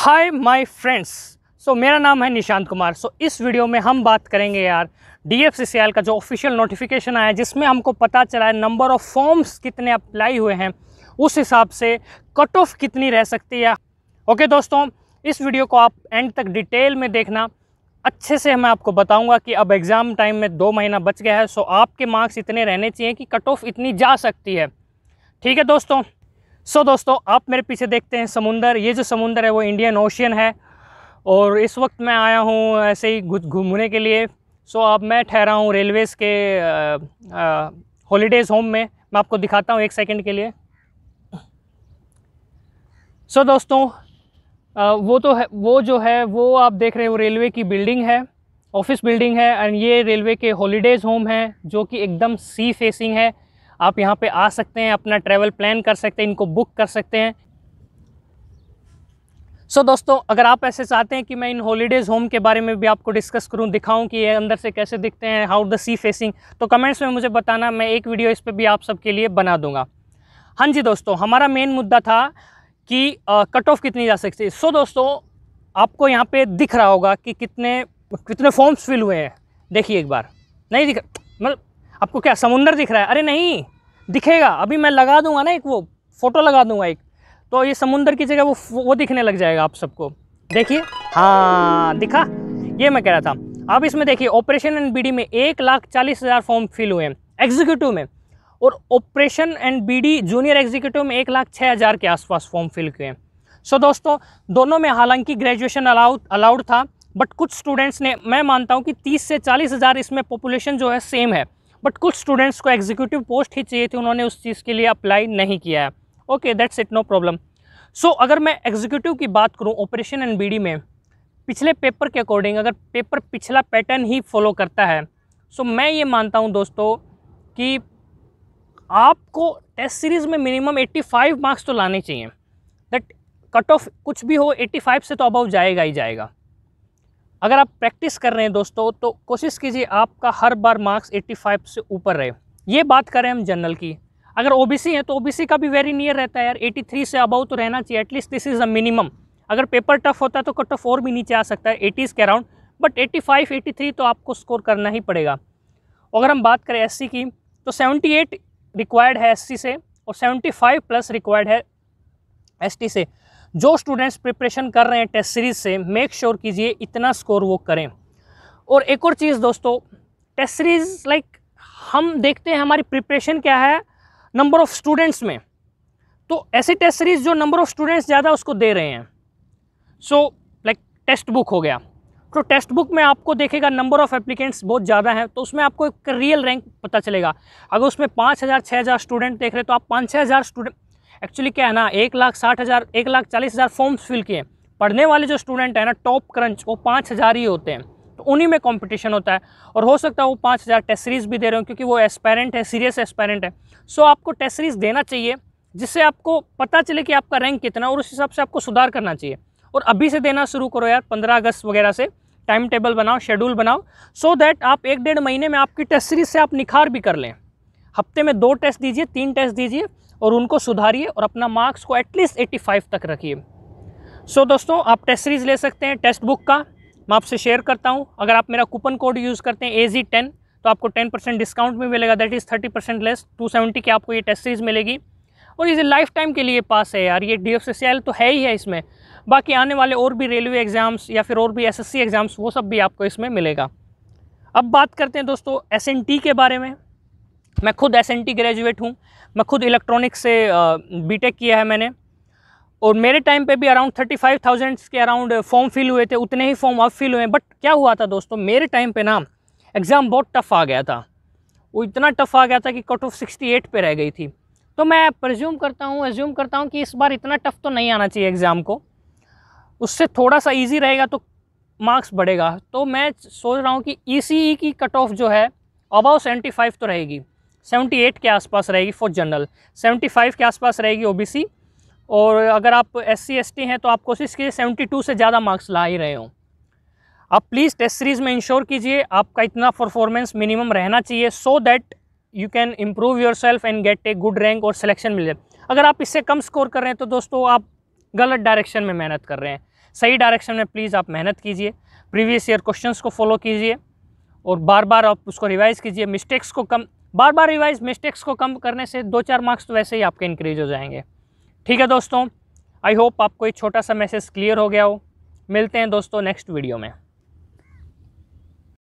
hi my friends so मेरा नाम है निशांत कुमार सो so, इस वीडियो में हम बात करेंगे यार डी एफ का जो ऑफिशियल नोटिफिकेशन आया जिसमें हमको पता चला है नंबर ऑफ़ फॉर्म्स कितने अप्लाई हुए हैं उस हिसाब से कट ऑफ कितनी रह सकती है ओके okay, दोस्तों इस वीडियो को आप एंड तक डिटेल में देखना अच्छे से मैं आपको बताऊंगा कि अब एग्ज़ाम टाइम में दो महीना बच गया है सो so आपके मार्क्स इतने रहने चाहिए कि कट ऑफ इतनी जा सकती है ठीक है दोस्तों सो so, दोस्तों आप मेरे पीछे देखते हैं समुंदर ये जो समुंदर है वो इंडियन ओशियन है और इस वक्त मैं आया हूँ ऐसे ही घूमने के लिए सो so, अब मैं ठहरा हूँ रेलवेज़ के हॉलीडेज़ होम में मैं आपको दिखाता हूँ एक सेकंड के लिए सो so, दोस्तों आ, वो तो है वो जो है वो आप देख रहे हो रेलवे की बिल्डिंग है ऑफिस बिल्डिंग है एंड ये रेलवे के हॉलीडेज़ होम है जो कि एकदम सी फेसिंग है आप यहाँ पे आ सकते हैं अपना ट्रैवल प्लान कर सकते हैं इनको बुक कर सकते हैं सो so, दोस्तों अगर आप ऐसे चाहते हैं कि मैं इन हॉलीडेज़ होम के बारे में भी आपको डिस्कस करूं दिखाऊं कि ये अंदर से कैसे दिखते हैं हाउ द सी फेसिंग तो कमेंट्स में मुझे बताना मैं एक वीडियो इस पर भी आप सबके लिए बना दूंगा हाँ जी दोस्तों हमारा मेन मुद्दा था कि कट ऑफ कितनी जा सकती है सो so, दोस्तों आपको यहाँ पर दिख रहा होगा कि कितने कितने फॉर्म्स फिल हुए हैं देखिए एक बार नहीं दिख मतलब आपको क्या समुंदर दिख रहा है अरे नहीं दिखेगा अभी मैं लगा दूंगा ना एक वो फ़ोटो लगा दूंगा एक तो ये समुंदर की जगह वो वो दिखने लग जाएगा आप सबको देखिए हाँ दिखा ये मैं कह रहा था अब इसमें देखिए ऑपरेशन एंड बीडी में एक लाख चालीस हज़ार फॉर्म फिल हुए हैं एग्जीक्यूटिव में और operation and BD junior executive में एक लाख छः हज़ार के आसपास फॉर्म फिल किए हैं सो दोस्तों दोनों में हालांकि ग्रेजुएशन अलाउड अलाउड था बट कुछ स्टूडेंट्स ने मैं मानता हूँ कि तीस से चालीस हज़ार इसमें पॉपुलेशन जो है सेम है बट कुछ स्टूडेंट्स को एग्जीक्यूटिव पोस्ट ही चाहिए थी उन्होंने उस चीज़ के लिए अप्लाई नहीं किया है okay that's it no problem so अगर मैं एग्जीक्यूटिव की बात करूँ ऑपरेशन एंड बी में पिछले पेपर के अकॉर्डिंग अगर पेपर पिछला पैटर्न ही फॉलो करता है सो so, मैं ये मानता हूँ दोस्तों कि आपको टेस्ट सीरीज़ में मिनिमम 85 मार्क्स तो लाने चाहिए दैट कट ऑफ कुछ भी हो 85 से तो अबव जाएगा ही जाएगा अगर आप प्रैक्टिस कर रहे हैं दोस्तों तो कोशिश कीजिए आपका हर बार मार्क्स 85 से ऊपर रहे ये बात करें हम जनरल की अगर ओबीसी है तो ओबीसी का भी वेरी नियर रहता है यार 83 से अबाउ तो रहना चाहिए at least this is a minimum अगर पेपर टफ होता है तो कट ऑफ और भी नीचे आ सकता है एटीज़ के अराउंड बट एटी थ्री तो आपको स्कोर करना ही पड़ेगा अगर हम बात करें सी की तो एट रिक्वायर्ड है सी से और फाइव प्लस रिक्वायर्ड है टी से जो स्टूडेंट्स प्रिपरेशन कर रहे हैं टेस्ट सीरीज़ से मेक श्योर कीजिए इतना स्कोर वो करें और एक और चीज़ दोस्तों टेस्ट सीरीज़ लाइक हम देखते हैं हमारी प्रिपरेशन क्या है नंबर ऑफ़ स्टूडेंट्स में तो ऐसी टेस्ट सीरीज़ जो नंबर ऑफ़ स्टूडेंट्स ज़्यादा उसको दे रहे हैं सो लाइक टेक्स्ट बुक हो गया तो टेस्ट बुक में आपको देखेगा नंबर ऑफ़ एप्लीकेंट्स बहुत ज़्यादा हैं तो उसमें आपको एक रियल रैंक पता चलेगा अगर उसमें पाँच हज़ार छः हज़ार स्टूडेंट देख रहे तो आप पाँच छः हज़ार स्टूडेंट एक्चुअली क्या है ना एक लाख साठ हज़ार एक लाख चालीस हज़ार फॉर्म्स फिल किए पढ़ने वाले जो स्टूडेंट हैं ना टॉप क्रंच वो पाँच हज़ार ही होते हैं तो उन्हीं में कंपटीशन होता है और हो सकता है वो पाँच हज़ार टेस्ट सीरीज़ भी दे रहे हो क्योंकि वो एस्पेरेंट है सीरियस एस्पेरेंट है सो आपको टेस्ट सीरीज़ देना चाहिए जिससे आपको पता चले कि आपका रैंक कितना और उस हिसाब से आपको सुधार करना चाहिए और अभी से देना शुरू करो यार पंद्रह अगस्त वगैरह से टाइम टेबल बनाओ शेड्यूल बनाओ सो so दैट आप एक डेढ़ महीने में आपकी टेस्ट सीरीज से आप निखार भी कर लें हफ्ते में दो टेस्ट दीजिए तीन टेस्ट दीजिए और उनको सुधारिए और अपना मार्क्स को एटलीस्ट 85 तक रखिए सो so, दोस्तों आप टेस्ट सीरीज़ ले सकते हैं टेस्ट बुक का मैं आपसे शेयर करता हूँ अगर आप मेरा कूपन कोड यूज़ करते हैं ए जी टेन तो आपको टेन परसेंट डिस्काउंट भी मिलेगा that is thirty percent less to seventy की आपको ये टेस्ट सीरीज़ मिलेगी और ये लाइफ टाइम के लिए पास है यार ये डी एफ तो है ही है इसमें बाकी आने वाले और भी रेलवे एग्ज़ाम्स या फिर और भी सी एग्ज़ाम्स वो सब भी आपको इसमें मिलेगा अब बात करते हैं दोस्तों टी के बारे में मैं खुद एस ग्रेजुएट हूँ मैं खुद इलेक्ट्रॉनिक्स से बीटेक किया है मैंने और मेरे टाइम पे भी अराउंड थर्टी फाइव थाउजेंड्स के अराउंड फॉर्म फिल हुए थे उतने ही फॉर्म अब फिल हुए बट क्या हुआ था दोस्तों मेरे टाइम पे ना एग्ज़ाम बहुत टफ़ आ गया था वो इतना टफ़ आ गया था कि कट ऑफ सिक्सटी एट पर रह गई थी तो मैं प्रज्यूम करता हूँ एज्यूम करता हूँ कि इस बार इतना टफ़ तो नहीं आना चाहिए एग्ज़ाम को उससे थोड़ा सा ईजी रहेगा तो मार्क्स बढ़ेगा तो मैं सोच रहा हूँ कि ई e e की कट ऑफ जो है अबाउ सेवेंटी फाइव तो रहेगी 78 के आसपास रहेगी फॉर जनरल 75 के आसपास रहेगी ओबीसी और अगर आप एस सी हैं तो आप कोशिश कीजिए 72 से ज़्यादा मार्क्स ला ही रहे हों आप प्लीज़ टेस्ट सीरीज़ में इंश्योर कीजिए आपका इतना परफॉर्मेंस मिनिमम रहना चाहिए so that you can improve yourself and get a good rank और सिलेक्शन मिल जाए अगर आप इससे कम स्कोर कर रहे हैं तो दोस्तों आप गलत डायरेक्शन में मेहनत कर रहे हैं सही डायरेक्शन में प्लीज़ आप मेहनत कीजिए प्रीवियस ईयर क्वेश्चंस को फॉलो कीजिए और बार बार आप उसको रिवाइज़ कीजिए मिस्टेक्स को कम बार बार रिवाइज मिस्टेक्स को कम करने से दो चार मार्क्स तो वैसे ही आपके इंक्रीज हो जाएंगे ठीक है दोस्तों आई होप आपको एक छोटा सा मैसेज क्लियर हो गया हो मिलते हैं दोस्तों नेक्स्ट वीडियो में